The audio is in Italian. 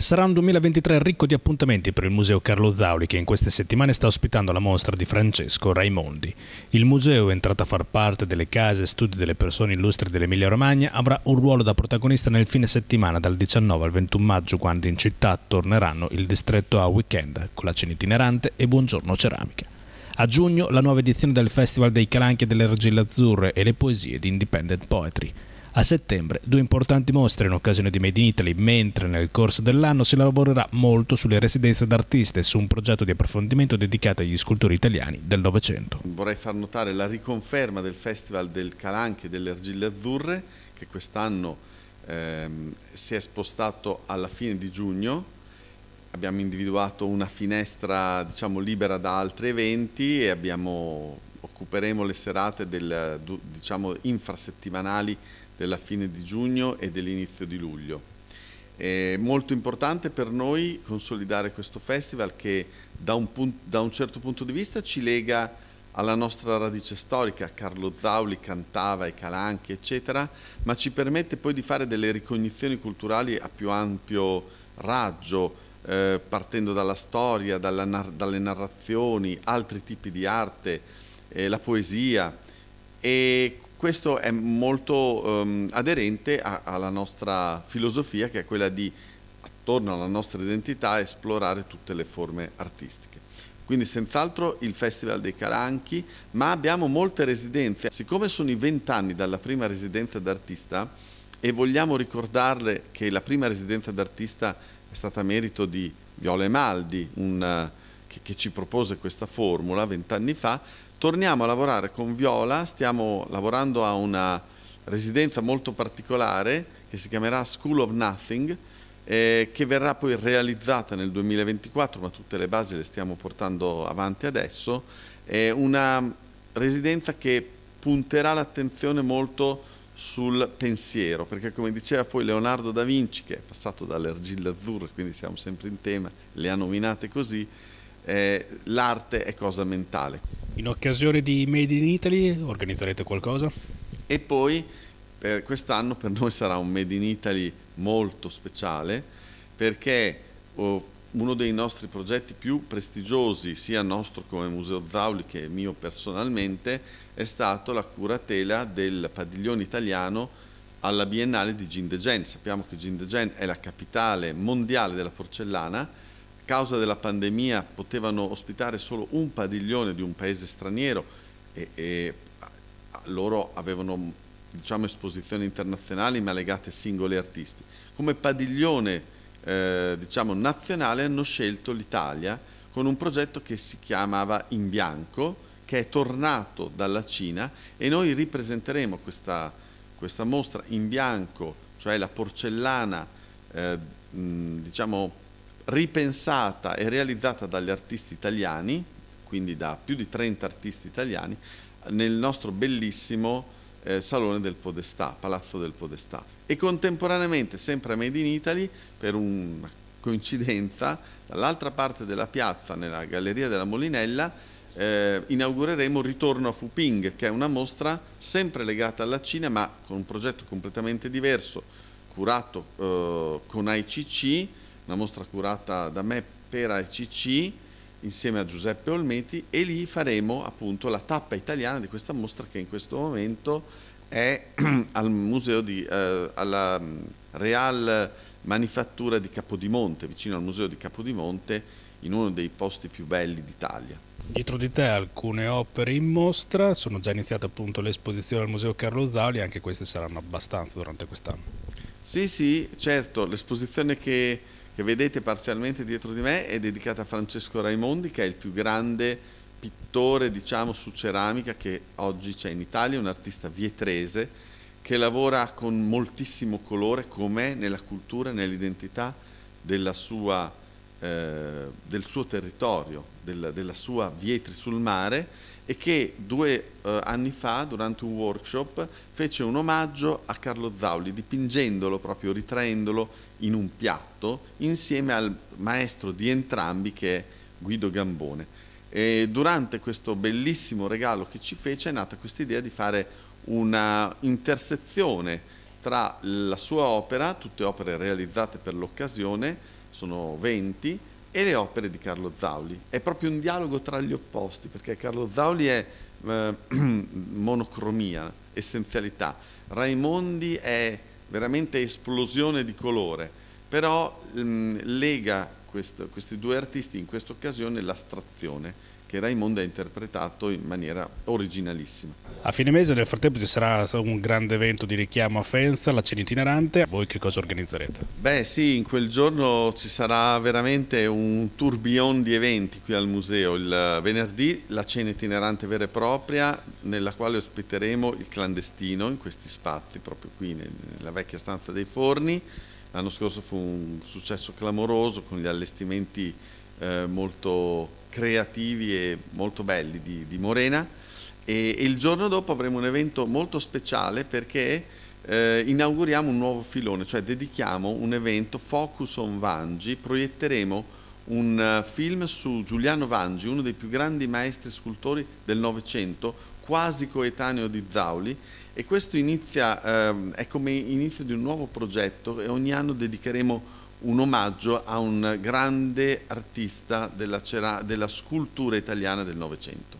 Sarà un 2023 ricco di appuntamenti per il Museo Carlo Zauli che in queste settimane sta ospitando la mostra di Francesco Raimondi. Il museo, entrato a far parte delle case e studi delle persone illustri dell'Emilia Romagna, avrà un ruolo da protagonista nel fine settimana dal 19 al 21 maggio quando in città torneranno il distretto a weekend con la cena itinerante e Buongiorno Ceramica. A giugno la nuova edizione del Festival dei Calanchi e delle Argille Azzurre e le poesie di Independent Poetry. A settembre due importanti mostre in occasione di Made in Italy, mentre nel corso dell'anno si lavorerà molto sulle residenze d'artiste e su un progetto di approfondimento dedicato agli scultori italiani del Novecento. Vorrei far notare la riconferma del Festival del Calanche e delle Argille Azzurre che quest'anno ehm, si è spostato alla fine di giugno abbiamo individuato una finestra diciamo, libera da altri eventi e abbiamo, occuperemo le serate del, diciamo, infrasettimanali della fine di giugno e dell'inizio di luglio. È molto importante per noi consolidare questo festival che da un, punto, da un certo punto di vista ci lega alla nostra radice storica, Carlo Zauli cantava i calanchi eccetera, ma ci permette poi di fare delle ricognizioni culturali a più ampio raggio, eh, partendo dalla storia, dalla, dalle narrazioni, altri tipi di arte, eh, la poesia e questo è molto um, aderente a, alla nostra filosofia che è quella di attorno alla nostra identità esplorare tutte le forme artistiche. Quindi senz'altro il Festival dei Calanchi, ma abbiamo molte residenze. Siccome sono i vent'anni dalla prima residenza d'artista e vogliamo ricordarle che la prima residenza d'artista è stata merito di Viola Emaldi, un che, che ci propose questa formula vent'anni fa, torniamo a lavorare con Viola, stiamo lavorando a una residenza molto particolare che si chiamerà School of Nothing, eh, che verrà poi realizzata nel 2024, ma tutte le basi le stiamo portando avanti adesso, è una residenza che punterà l'attenzione molto sul pensiero, perché come diceva poi Leonardo da Vinci, che è passato dall'argilla azzurra, quindi siamo sempre in tema, le ha nominate così, eh, l'arte è cosa mentale. In occasione di Made in Italy organizzerete qualcosa? E poi per quest'anno per noi sarà un Made in Italy molto speciale perché oh, uno dei nostri progetti più prestigiosi, sia nostro come Museo Zauli che mio personalmente, è stato la curatela del padiglione italiano alla Biennale di Gindegen. Sappiamo che Gindegen è la capitale mondiale della porcellana causa della pandemia potevano ospitare solo un padiglione di un paese straniero e, e loro avevano diciamo, esposizioni internazionali ma legate a singoli artisti. Come padiglione eh, diciamo, nazionale hanno scelto l'Italia con un progetto che si chiamava In Bianco, che è tornato dalla Cina e noi ripresenteremo questa, questa mostra in bianco, cioè la porcellana eh, mh, diciamo, ripensata e realizzata dagli artisti italiani, quindi da più di 30 artisti italiani, nel nostro bellissimo eh, Salone del Podestà, Palazzo del Podestà. E contemporaneamente, sempre a Made in Italy, per una coincidenza, dall'altra parte della piazza, nella Galleria della Molinella, eh, inaugureremo Ritorno a Fuping, che è una mostra sempre legata alla Cina, ma con un progetto completamente diverso, curato eh, con ICC, una mostra curata da me per AECC insieme a Giuseppe Olmeti e lì faremo appunto la tappa italiana di questa mostra che in questo momento è al museo di, eh, alla mm, Real Manifattura di Capodimonte, vicino al museo di Capodimonte, in uno dei posti più belli d'Italia. Dietro di te alcune opere in mostra, sono già iniziate appunto le esposizioni al Museo Carlo Zali, anche queste saranno abbastanza durante quest'anno. Sì, sì, certo, l'esposizione che che vedete parzialmente dietro di me è dedicata a Francesco Raimondi che è il più grande pittore diciamo, su ceramica che oggi c'è in Italia, un artista vietrese che lavora con moltissimo colore com'è nella cultura, nell'identità eh, del suo territorio, della, della sua Vietri sul mare e che due eh, anni fa, durante un workshop, fece un omaggio a Carlo Zauli, dipingendolo proprio, ritraendolo in un piatto, insieme al maestro di entrambi che è Guido Gambone. E durante questo bellissimo regalo che ci fece è nata questa idea di fare una intersezione tra la sua opera, tutte opere realizzate per l'occasione, sono 20, e le opere di Carlo Zauli. È proprio un dialogo tra gli opposti, perché Carlo Zauli è eh, monocromia, essenzialità. Raimondi è veramente esplosione di colore, però mh, mm, lega questo, questi due artisti in questa occasione l'astrazione che Raimondo ha interpretato in maniera originalissima. A fine mese nel frattempo ci sarà un grande evento di richiamo a Fenza, la cena itinerante, voi che cosa organizzerete? Beh sì, in quel giorno ci sarà veramente un tourbillon di eventi qui al museo, il venerdì la cena itinerante vera e propria nella quale ospiteremo il clandestino in questi spazi, proprio qui nella vecchia stanza dei forni, l'anno scorso fu un successo clamoroso con gli allestimenti eh, molto creativi e molto belli di, di Morena e, e, il giorno dopo avremo un evento molto speciale perché eh, inauguriamo un nuovo filone, cioè dedichiamo un evento Focus on Vangi, proietteremo un eh, film su Giuliano Vangi, uno dei più grandi maestri scultori del Novecento, quasi coetaneo di Zauli e questo inizia, eh, è come inizio di un nuovo progetto e ogni anno dedicheremo un omaggio a un grande artista della, della scultura italiana del Novecento.